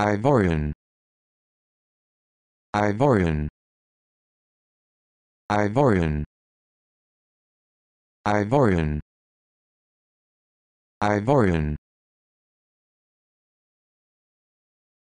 Ivorian Ivorian Ivorian Ivorian Ivorian